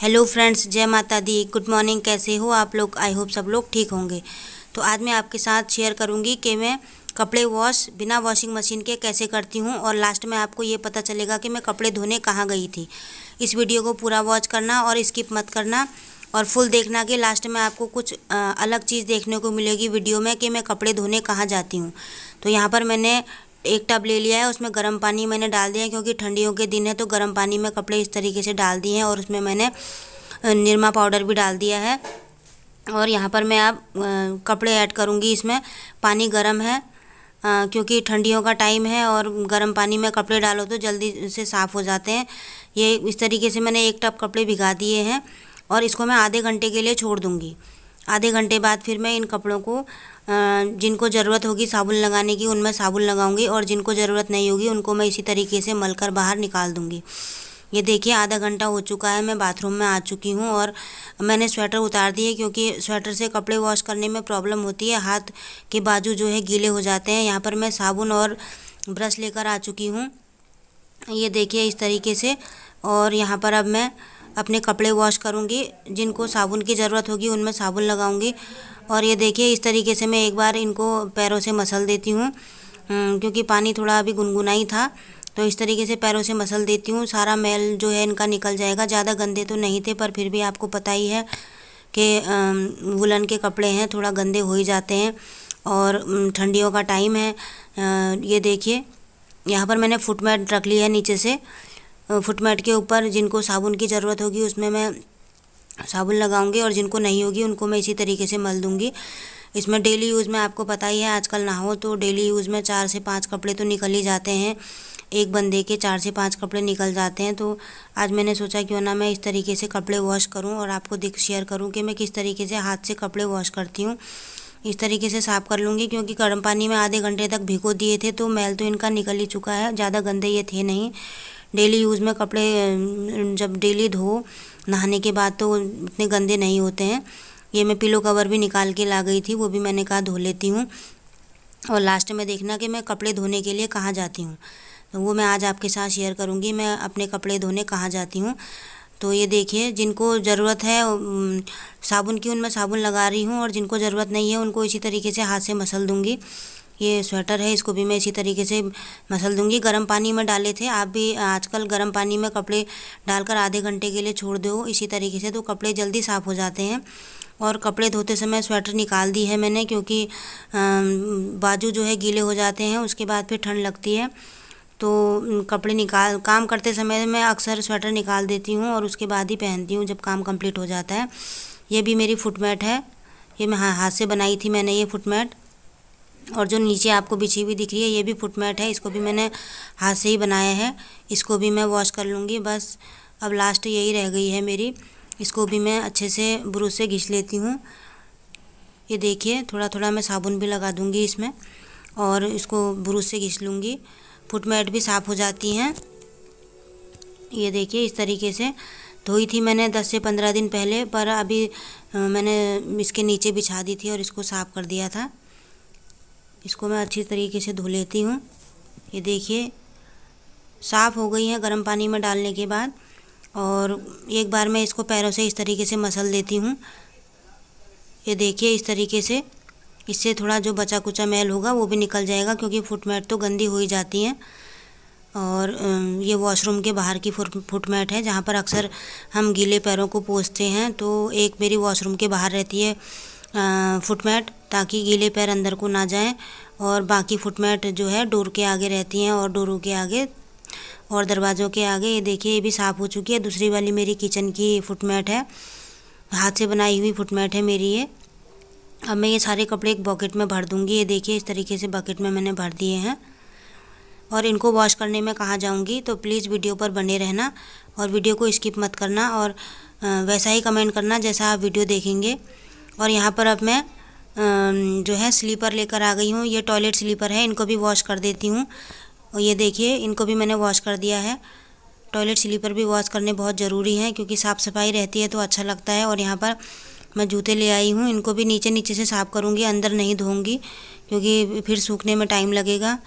hello friends जय माता दी good morning कैसे हो आप लोग आई होप सब लोग ठीक होंगे तो आज मैं आपके साथ शेयर करूंगी कि मैं कपड़े वॉश बिना वॉशिंग मशीन के कैसे करती हूँ और लास्ट में आपको ये पता चलेगा कि मैं कपड़े धोने कहाँ गई थी इस वीडियो को पूरा वॉच करना और स्किप मत करना और फुल देखना कि लास्ट में आपको कुछ अलग चीज़ देखने को मिलेगी वीडियो में कि मैं कपड़े धोने कहाँ जाती हूँ तो यहाँ पर मैंने एक टब ले लिया है उसमें गर्म पानी मैंने डाल दिया है क्योंकि ठंडियों के दिन है तो गर्म पानी में कपड़े इस तरीके से डाल दिए हैं और उसमें मैंने निरमा पाउडर भी डाल दिया है और यहाँ पर मैं अब कपड़े ऐड करूँगी इसमें पानी गर्म है आ, क्योंकि ठंडियों का टाइम है और गर्म पानी में कपड़े डालो तो जल्दी से साफ़ हो जाते हैं ये इस तरीके से मैंने एक टप कपड़े भिगा दिए हैं और इसको मैं आधे घंटे के लिए छोड़ दूँगी आधे घंटे बाद फिर मैं इन कपड़ों को जिनको ज़रूरत होगी साबुन लगाने की उनमें साबुन लगाऊंगी और जिनको ज़रूरत नहीं होगी उनको मैं इसी तरीके से मल कर बाहर निकाल दूँगी ये देखिए आधा घंटा हो चुका है मैं बाथरूम में आ चुकी हूँ और मैंने स्वेटर उतार दिए क्योंकि स्वेटर से कपड़े वॉश करने में प्रॉब्लम होती है हाथ के बाजू जो है गीले हो जाते हैं यहाँ पर मैं साबुन और ब्रश लेकर आ चुकी हूँ ये देखिए इस तरीके से और यहाँ पर अब मैं अपने कपड़े वॉश करूँगी जिनको साबुन की ज़रूरत होगी उनमें साबुन लगाऊँगी और ये देखिए इस तरीके से मैं एक बार इनको पैरों से मसल देती हूँ क्योंकि पानी थोड़ा अभी गुनगुना ही था तो इस तरीके से पैरों से मसल देती हूँ सारा मैल जो है इनका निकल जाएगा ज़्यादा गंदे तो नहीं थे पर फिर भी आपको पता ही है कि वुलन के कपड़े हैं थोड़ा गंदे हो ही जाते हैं और ठंडियों का टाइम है ये देखिए यहाँ पर मैंने फुट मैट रख लिया है नीचे से फुटमेट के ऊपर जिनको साबुन की ज़रूरत होगी उसमें मैं साबुन लगाऊंगी और जिनको नहीं होगी उनको मैं इसी तरीके से मल दूंगी इसमें डेली यूज़ में आपको पता ही है आजकल ना हो तो डेली यूज़ में चार से पाँच कपड़े तो निकल ही जाते हैं एक बंदे के चार से पाँच कपड़े निकल जाते हैं तो आज मैंने सोचा क्यों ना मैं इस तरीके से कपड़े वॉश करूँ और आपको दिख शेयर करूँ कि मैं किस तरीके से हाथ से कपड़े वॉश करती हूँ इस तरीके से साफ़ कर लूँगी क्योंकि गर्म पानी में आधे घंटे तक भिगो दिए थे तो मैल तो इनका निकल ही चुका है ज़्यादा गंदे ये थे नहीं डेली यूज़ में कपड़े जब डेली धो नहाने के बाद तो उतने गंदे नहीं होते हैं ये मैं पिलो कवर भी निकाल के ला गई थी वो भी मैंने कहा धो लेती हूँ और लास्ट में देखना कि मैं कपड़े धोने के लिए कहाँ जाती हूँ तो वो मैं आज आपके साथ शेयर करूँगी मैं अपने कपड़े धोने कहाँ जाती हूँ तो ये देखिए जिनको ज़रूरत है साबुन की उनमें साबुन लगा रही हूँ और जिनको ज़रूरत नहीं है उनको इसी तरीके से हाथ से मसल दूँगी ये स्वेटर है इसको भी मैं इसी तरीके से मसल दूंगी गर्म पानी में डाले थे आप भी आजकल गर्म पानी में कपड़े डालकर आधे घंटे के लिए छोड़ दो इसी तरीके से तो कपड़े जल्दी साफ़ हो जाते हैं और कपड़े धोते समय स्वेटर निकाल दी है मैंने क्योंकि बाजू जो है गीले हो जाते हैं उसके बाद फिर ठंड लगती है तो कपड़े निकाल काम करते समय मैं अक्सर स्वेटर निकाल देती हूँ और उसके बाद ही पहनती हूँ जब काम कंप्लीट हो जाता है ये भी मेरी फुटमेट है ये मैं हाथ से बनाई थी मैंने ये फुटमेट और जो नीचे आपको बिछी हुई दिख रही है ये भी फुटमैट है इसको भी मैंने हाथ से ही बनाया है इसको भी मैं वॉश कर लूँगी बस अब लास्ट यही रह गई है मेरी इसको भी मैं अच्छे से ब्रूस से घिस लेती हूँ ये देखिए थोड़ा थोड़ा मैं साबुन भी लगा दूँगी इसमें और इसको ब्रूस से घिस लूँगी फुटमैट भी साफ़ हो जाती हैं ये देखिए इस तरीके से धोई थी मैंने दस से पंद्रह दिन पहले पर अभी मैंने इसके नीचे बिछा दी थी और इसको साफ़ कर दिया था इसको मैं अच्छी तरीके से धो लेती हूँ ये देखिए साफ़ हो गई है गर्म पानी में डालने के बाद और एक बार मैं इसको पैरों से इस तरीके से मसल देती हूँ ये देखिए इस तरीके से इससे थोड़ा जो बचा कुचा मैल होगा वो भी निकल जाएगा क्योंकि फुटमैट तो गंदी हो ही जाती है और ये वॉशरूम के बाहर की फुटमैट है जहाँ पर अक्सर हम गीले पैरों को पोसते हैं तो एक मेरी वॉशरूम के बाहर रहती है फुटमैट ताकि गीले पैर अंदर को ना जाएं और बाकी फुटमैट जो है डोर के आगे रहती हैं और डोरों के आगे और दरवाज़ों के आगे ये देखिए ये भी साफ़ हो चुकी है दूसरी वाली मेरी किचन की फुटमैट है हाथ से बनाई हुई फुटमैट है मेरी ये अब मैं ये सारे कपड़े एक बॉकेट में भर दूँगी ये देखिए इस तरीके से बकेट में मैंने भर दिए हैं और इनको वॉश करने में कहाँ जाऊँगी तो प्लीज़ वीडियो पर बने रहना और वीडियो को स्किप मत करना और वैसा ही कमेंट करना जैसा आप वीडियो देखेंगे और यहाँ पर अब मैं जो है स्लीपर लेकर आ गई हूँ ये टॉयलेट स्लीपर है इनको भी वॉश कर देती हूँ और ये देखिए इनको भी मैंने वॉश कर दिया है टॉयलेट स्लीपर भी वॉश करने बहुत ज़रूरी हैं क्योंकि साफ़ सफाई रहती है तो अच्छा लगता है और यहाँ पर मैं जूते ले आई हूँ इनको भी नीचे नीचे से साफ़ करूँगी अंदर नहीं धोऊँगी क्योंकि फिर सूखने में टाइम लगेगा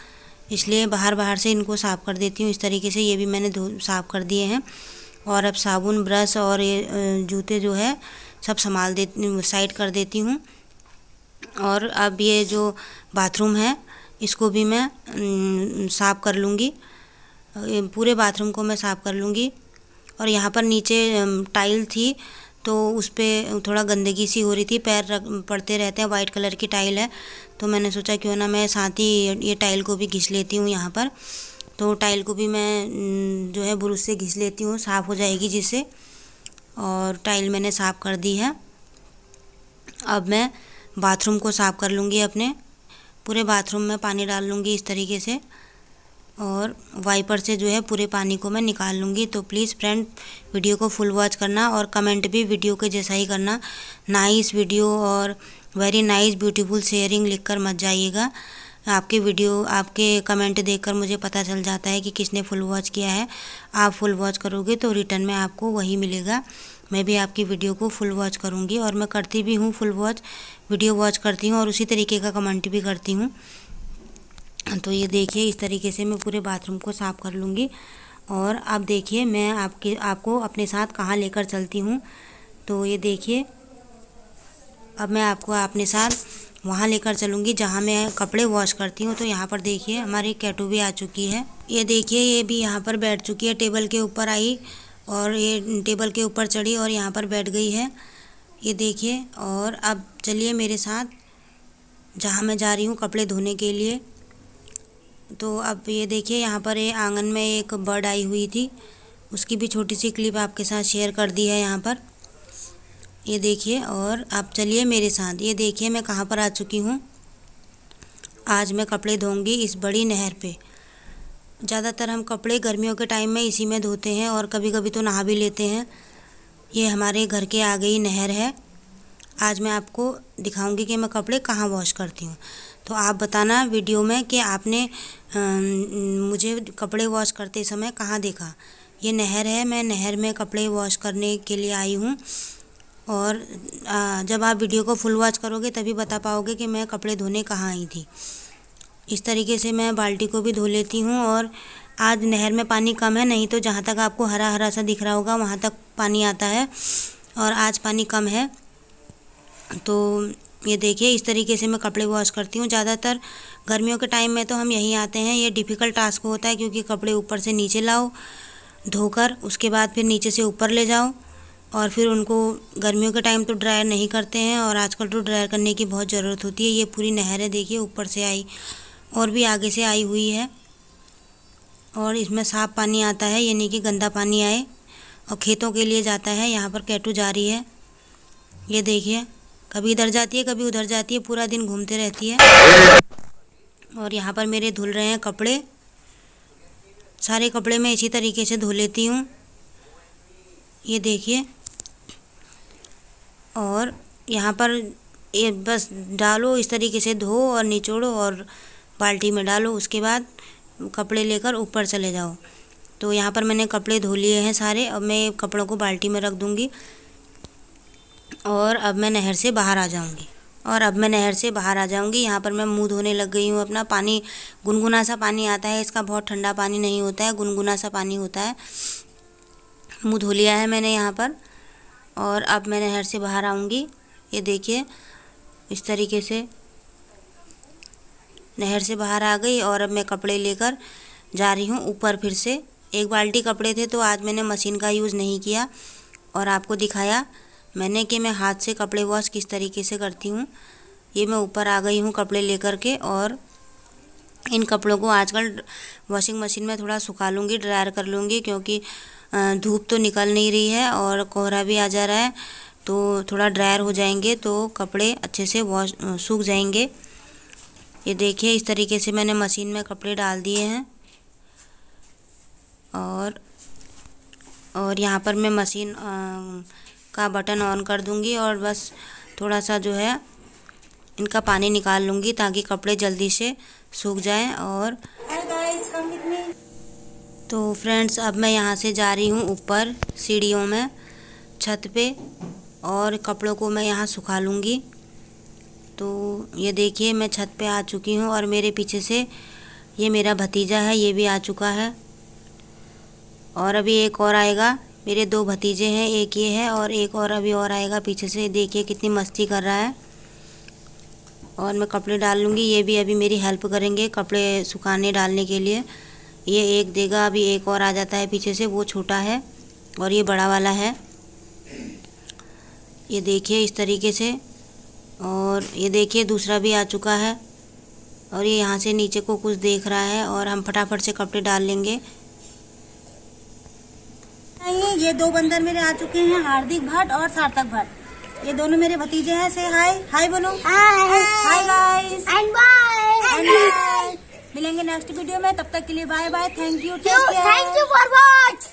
इसलिए बाहर बाहर से इनको साफ़ कर देती हूँ इस तरीके से ये भी मैंने धो साफ़ कर दिए हैं और अब साबुन ब्रश और ये जूते जो है सब संभाल दे साइड कर देती हूँ और अब ये जो बाथरूम है इसको भी मैं साफ़ कर लूँगी पूरे बाथरूम को मैं साफ़ कर लूँगी और यहाँ पर नीचे टाइल थी तो उस पर थोड़ा गंदगी सी हो रही थी पैर रख पड़ते रहते हैं वाइट कलर की टाइल है तो मैंने सोचा क्यों ना मैं साथ ही ये टाइल को भी घिस लेती हूँ यहाँ पर तो टाइल को भी मैं जो है ब्रुश से घिस लेती हूँ साफ़ हो जाएगी जिससे और टाइल मैंने साफ़ कर दी है अब मैं बाथरूम को साफ़ कर लूँगी अपने पूरे बाथरूम में पानी डाल लूँगी इस तरीके से और वाइपर से जो है पूरे पानी को मैं निकाल लूँगी तो प्लीज़ फ्रेंड वीडियो को फुल वॉच करना और कमेंट भी वीडियो के जैसा ही करना नाइस वीडियो और वेरी नाइस ब्यूटीफुल शेयरिंग लिख कर मत जाइएगा आपके वीडियो आपके कमेंट देखकर मुझे पता चल जाता है कि किसने फुल वॉच किया है आप फुल वॉच करोगे तो रिटर्न में आपको वही मिलेगा मैं भी आपकी वीडियो को फुल वॉच करूँगी और मैं करती भी हूँ फुल वॉच वीडियो वॉच करती हूँ और उसी तरीके का कमेंट भी करती हूँ तो ये देखिए इस तरीके से मैं पूरे बाथरूम को साफ़ कर लूँगी और अब देखिए मैं आपके आपको अपने साथ कहाँ लेकर चलती हूँ तो ये देखिए अब मैं आपको अपने साथ वहाँ लेकर चलूँगी जहाँ मैं कपड़े वॉश करती हूँ तो यहाँ पर देखिए हमारी कैटू भी आ चुकी है ये देखिए ये भी यहाँ पर बैठ चुकी है टेबल के ऊपर आई और ये टेबल के ऊपर चढ़ी और यहाँ पर बैठ गई है ये देखिए और अब चलिए मेरे साथ जहाँ मैं जा रही हूँ कपड़े धोने के लिए तो अब ये देखिए यहाँ पर ये आंगन में एक बर्ड आई हुई थी उसकी भी छोटी सी क्लिप आपके साथ शेयर कर दी है यहाँ पर ये देखिए और आप चलिए मेरे साथ ये देखिए मैं कहाँ पर आ चुकी हूँ आज मैं कपड़े धोंगी इस बड़ी नहर पे ज़्यादातर हम कपड़े गर्मियों के टाइम में इसी में धोते हैं और कभी कभी तो नहा भी लेते हैं ये हमारे घर के आगे ही नहर है आज मैं आपको दिखाऊंगी कि मैं कपड़े कहाँ वॉश करती हूँ तो आप बताना वीडियो में कि आपने आ, मुझे कपड़े वॉश करते समय कहाँ देखा ये नहर है मैं नहर में कपड़े वॉश करने के लिए आई हूँ और जब आप वीडियो को फुल वॉच करोगे तभी बता पाओगे कि मैं कपड़े धोने कहाँ आई थी इस तरीके से मैं बाल्टी को भी धो लेती हूँ और आज नहर में पानी कम है नहीं तो जहाँ तक आपको हरा हरा सा दिख रहा होगा वहाँ तक पानी आता है और आज पानी कम है तो ये देखिए इस तरीके से मैं कपड़े वॉश करती हूँ ज़्यादातर गर्मियों के टाइम में तो हम यहीं आते हैं ये डिफ़िकल्ट टास्क होता है क्योंकि कपड़े ऊपर से नीचे लाओ धोकर उसके बाद फिर नीचे से ऊपर ले जाओ और फिर उनको गर्मियों के टाइम तो ड्रायर नहीं करते हैं और आजकल तो ड्रायर करने की बहुत ज़रूरत होती है ये पूरी नहरें देखिए ऊपर से आई और भी आगे से आई हुई है और इसमें साफ पानी आता है यानी कि गंदा पानी आए और खेतों के लिए जाता है यहाँ पर कैटू जा रही है ये देखिए कभी इधर जाती है कभी उधर जाती है पूरा दिन घूमते रहती है और यहाँ पर मेरे धुल रहे हैं कपड़े सारे कपड़े मैं इसी तरीके से धो लेती हूँ ये देखिए और यहाँ पर ये बस डालो इस तरीके से धो और निचोड़ो और बाल्टी में डालो उसके बाद कपड़े लेकर ऊपर चले जाओ तो यहाँ पर मैंने कपड़े धो लिए हैं सारे अब मैं कपड़ों को बाल्टी में रख दूँगी और अब मैं नहर से बाहर आ जाऊँगी और अब मैं नहर से बाहर आ जाऊँगी यहाँ पर मैं मुँह धोने लग गई हूँ अपना पानी गुनगुना सा पानी आता है इसका बहुत ठंडा पानी नहीं होता है गुनगुना सा पानी होता है मुँह धो लिया है मैंने यहाँ पर और अब मैं नहर से बाहर आऊँगी ये देखिए इस तरीके से नहर से बाहर आ गई और अब मैं कपड़े लेकर जा रही हूँ ऊपर फिर से एक बाल्टी कपड़े थे तो आज मैंने मशीन का यूज़ नहीं किया और आपको दिखाया मैंने कि मैं हाथ से कपड़े वॉश किस तरीके से करती हूँ ये मैं ऊपर आ गई हूँ कपड़े लेकर के और इन कपड़ों को आजकल वॉशिंग मशीन में थोड़ा सुखा लूँगी ड्रायर कर लूँगी क्योंकि धूप तो निकल नहीं रही है और कोहरा भी आ जा रहा है तो थोड़ा ड्रायर हो जाएंगे तो कपड़े अच्छे से वॉश सूख जाएंगे ये देखिए इस तरीके से मैंने मशीन में कपड़े डाल दिए हैं और और यहाँ पर मैं मशीन आ, का बटन ऑन कर दूँगी और बस थोड़ा सा जो है इनका पानी निकाल लूँगी ताकि कपड़े जल्दी से सूख जाएं और तो फ्रेंड्स अब मैं यहाँ से जा रही हूँ ऊपर सीढ़ियों में छत पे और कपड़ों को मैं यहाँ सुखा लूँगी तो ये देखिए मैं छत पे आ चुकी हूँ और मेरे पीछे से ये मेरा भतीजा है ये भी आ चुका है और अभी एक और आएगा मेरे दो भतीजे हैं एक ये है और एक और अभी और आएगा पीछे से देखिए कितनी मस्ती कर रहा है और मैं कपड़े डाल लूँगी ये भी अभी मेरी हेल्प करेंगे कपड़े सुखाने डालने के लिए ये एक देगा अभी एक और आ जाता है पीछे से वो छोटा है और ये बड़ा वाला है ये देखिए इस तरीके से और ये देखिए दूसरा भी आ चुका है और ये यहाँ से नीचे को कुछ देख रहा है और हम फटाफट से कपड़े डाल लेंगे ये दो बंदर मेरे आ चुके हैं हार्दिक भट्ट और सार्थक भट्ट ये दोनों मेरे भतीजे हैं से हाय हाय बोलो hi hi guys and bye and bye मिलेंगे नेक्स्ट वीडियो में तब तक के लिए bye bye thank you thank you for watch